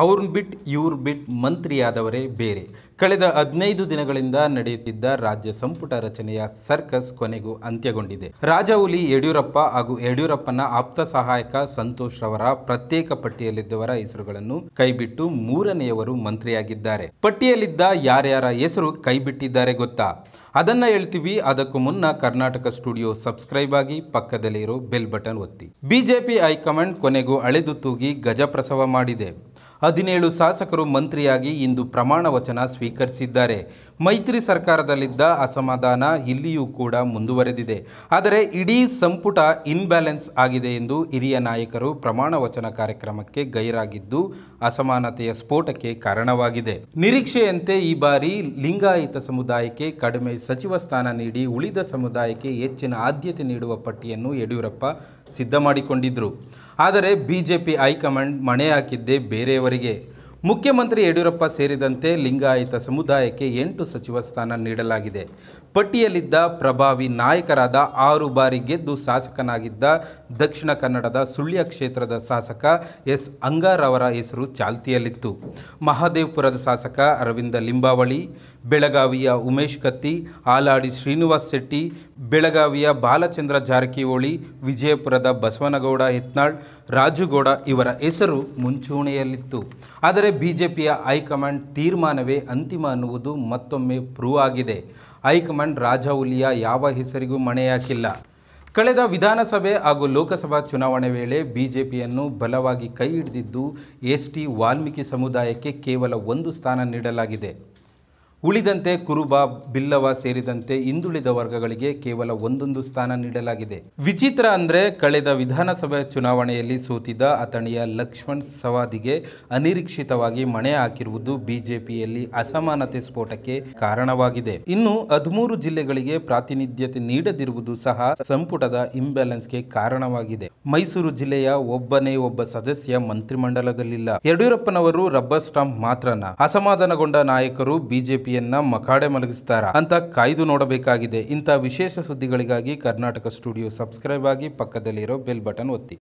ಅವ್ರನ್ನ ಬಿಟ್ಟು ಇವ್ರ ಬಿಟ್ ಮಂತ್ರಿಯಾದವರೇ ಬೇರೆ ಕಳೆದ ಹದಿನೈದು ದಿನಗಳಿಂದ ನಡೆಯುತ್ತಿದ್ದ ರಾಜ್ಯ ಸಂಪುಟ ರಚನೆಯ ಸರ್ಕಸ್ ಕೊನೆಗೂ ಅಂತ್ಯಗೊಂಡಿದೆ ರಾಜವುಲಿ ಯಡಿಯೂರಪ್ಪ ಹಾಗೂ ಯಡಿಯೂರಪ್ಪನ ಆಪ್ತ ಸಹಾಯಕ ಸಂತೋಷ್ ರವರ ಪ್ರತ್ಯೇಕ ಪಟ್ಟಿಯಲ್ಲಿದ್ದವರ ಹೆಸರುಗಳನ್ನು ಕೈಬಿಟ್ಟು ಮೂರನೆಯವರು ಮಂತ್ರಿಯಾಗಿದ್ದಾರೆ ಪಟ್ಟಿಯಲ್ಲಿದ್ದ ಯಾರ್ಯಾರ ಹೆಸರು ಕೈಬಿಟ್ಟಿದ್ದಾರೆ ಗೊತ್ತಾ ಅದನ್ನ ಹೇಳ್ತೀವಿ ಅದಕ್ಕೂ ಮುನ್ನ ಕರ್ನಾಟಕ ಸ್ಟುಡಿಯೋ ಸಬ್ಸ್ಕ್ರೈಬ್ ಆಗಿ ಪಕ್ಕದಲ್ಲಿರೋ ಬೆಲ್ ಬಟನ್ ಒತ್ತಿ ಬಿಜೆಪಿ ಹೈಕಮಾಂಡ್ ಕೊನೆಗೂ ಅಳೆದು ತೂಗಿ ಗಜಪ್ರಸವ ಮಾಡಿದೆ ಹದಿನೇಳು ಶಾಸಕರು ಮಂತ್ರಿಯಾಗಿ ಇಂದು ಪ್ರಮಾಣ ವಚನ ಸ್ವೀಕರಿಸಿದ್ದಾರೆ ಮೈತ್ರಿ ಸರ್ಕಾರದಲ್ಲಿದ್ದ ಅಸಮಾಧಾನ ಇಲ್ಲಿಯೂ ಕೂಡ ಮುಂದುವರೆದಿದೆ ಆದರೆ ಇಡೀ ಸಂಪುಟ ಇನ್ಬ್ಯಾಲೆನ್ಸ್ ಆಗಿದೆ ಎಂದು ಹಿರಿಯ ನಾಯಕರು ಪ್ರಮಾಣ ವಚನ ಕಾರ್ಯಕ್ರಮಕ್ಕೆ ಗೈರಾಗಿದ್ದು ಅಸಮಾನತೆಯ ಸ್ಫೋಟಕ್ಕೆ ಕಾರಣವಾಗಿದೆ ನಿರೀಕ್ಷೆಯಂತೆ ಈ ಬಾರಿ ಲಿಂಗಾಯತ ಸಮುದಾಯಕ್ಕೆ ಕಡಿಮೆ ಸಚಿವ ಸ್ಥಾನ ನೀಡಿ ಉಳಿದ ಸಮುದಾಯಕ್ಕೆ ಹೆಚ್ಚಿನ ಆದ್ಯತೆ ನೀಡುವ ಪಟ್ಟಿಯನ್ನು ಯಡಿಯೂರಪ್ಪ ಸಿದ್ಧ ಮಾಡಿಕೊಂಡಿದ್ದರು ಆದರೆ ಬಿ ಜೆ ಪಿ ಹೈಕಮಾಂಡ್ ಮಣೆ ಹಾಕಿದ್ದೇ ಬೇರೆಯವರಿಗೆ ಮುಖ್ಯಮಂತ್ರಿ ಯಡಿಯೂರಪ್ಪ ಸೇರಿದಂತೆ ಲಿಂಗಾಯತ ಸಮುದಾಯಕ್ಕೆ ಎಂಟು ಸಚಿವ ಸ್ಥಾನ ನೀಡಲಾಗಿದೆ ಪಟ್ಟಿಯಲ್ಲಿದ್ದ ಪ್ರಭಾವಿ ನಾಯಕರಾದ ಆರು ಬಾರಿ ಗೆದ್ದು ಶಾಸಕನಾಗಿದ್ದ ದಕ್ಷಿಣ ಕನ್ನಡದ ಸುಳ್ಯ ಕ್ಷೇತ್ರದ ಶಾಸಕ ಎಸ್ ಅಂಗಾರ್ ಅವರ ಹೆಸರು ಚಾಲ್ತಿಯಲ್ಲಿತ್ತು ಮಹಾದೇವಪುರದ ಶಾಸಕ ಅರವಿಂದ ಲಿಂಬಾವಳಿ ಬೆಳಗಾವಿಯ ಉಮೇಶ್ ಕತ್ತಿ ಆಲಾಡಿ ಶ್ರೀನಿವಾಸ್ ಶೆಟ್ಟಿ ಬೆಳಗಾವಿಯ ಬಾಲಚಂದ್ರ ಜಾರಕಿಹೊಳಿ ವಿಜಯಪುರದ ಬಸವನಗೌಡ ಹೆತ್ನಾಳ್ ರಾಜುಗೌಡ ಇವರ ಹೆಸರು ಮುಂಚೂಣಿಯಲ್ಲಿತ್ತು ಆದರೆ ಬಿಜೆಪಿಯ ಹೈಕಮಾಂಡ್ ತೀರ್ಮಾನವೇ ಅಂತಿಮ ಅನ್ನುವುದು ಮತ್ತೊಮ್ಮೆ ಪ್ರೂವ್ ಆಗಿದೆ ಹೈಕಮಾಂಡ್ ರಾಜೌಲಿಯ ಯಾವ ಹೆಸರಿಗೂ ಮಣೆಯಾಕಿಲ್ಲ ಕಳೆದ ವಿಧಾನಸಭೆ ಹಾಗೂ ಲೋಕಸಭಾ ಚುನಾವಣೆ ವೇಳೆ ಬಿಜೆಪಿಯನ್ನು ಬಲವಾಗಿ ಕೈ ಹಿಡಿದಿದ್ದು ಎಸ್ ಟಿ ವಾಲ್ಮೀಕಿ ಸಮುದಾಯಕ್ಕೆ ಕೇವಲ ಒಂದು ಸ್ಥಾನ ನೀಡಲಾಗಿದೆ ಉಳಿದಂತೆ ಕುರುಬ ಬಿಲ್ಲವ ಸೇರಿದಂತೆ ಹಿಂದುಳಿದ ವರ್ಗಗಳಿಗೆ ಕೇವಲ ಒಂದೊಂದು ಸ್ಥಾನ ನೀಡಲಾಗಿದೆ ವಿಚಿತ್ರ ಅಂದ್ರೆ ಕಳೆದ ವಿಧಾನಸಭೆ ಚುನಾವಣೆಯಲ್ಲಿ ಸೋತಿದ್ದ ಅಥಣಿಯ ಲಕ್ಷ್ಮಣ್ ಸವಾದಿಗೆ ಅನಿರೀಕ್ಷಿತವಾಗಿ ಮಣೆ ಹಾಕಿರುವುದು ಬಿಜೆಪಿಯಲ್ಲಿ ಅಸಮಾನತೆ ಸ್ಫೋಟಕ್ಕೆ ಕಾರಣವಾಗಿದೆ ಇನ್ನು ಹದಿಮೂರು ಜಿಲ್ಲೆಗಳಿಗೆ ಪ್ರಾತಿನಿಧ್ಯತೆ ನೀಡದಿರುವುದು ಸಹ ಸಂಪುಟದ ಇಂಬ್ಯಾಲೆನ್ಸ್ಗೆ ಕಾರಣವಾಗಿದೆ ಮೈಸೂರು ಜಿಲ್ಲೆಯ ಒಬ್ಬನೇ ಒಬ್ಬ ಸದಸ್ಯ ಮಂತ್ರಿಮಂಡಲದಲ್ಲಿಲ್ಲ ಯಡಿಯೂರಪ್ಪನವರು ರಬ್ಬರ್ ಸ್ಟಾಂಪ್ ಮಾತ್ರನ ಅಸಮಾಧಾನಗೊಂಡ ನಾಯಕರು ಬಿಜೆಪಿ ಯನ್ನ ಮಖಾಡೆ ಮಲಗಿಸ್ತಾರ ಅಂತ ಕಾಯ್ದು ನೋಡಬೇಕಾಗಿದೆ ಇಂಥ ವಿಶೇಷ ಸುದ್ದಿಗಳಿಗಾಗಿ ಕರ್ನಾಟಕ ಸ್ಟುಡಿಯೋ ಸಬ್ಸ್ಕ್ರೈಬ್ ಆಗಿ ಪಕ್ಕದಲ್ಲಿರೋ ಬೆಲ್ ಬಟನ್ ಒತ್ತಿ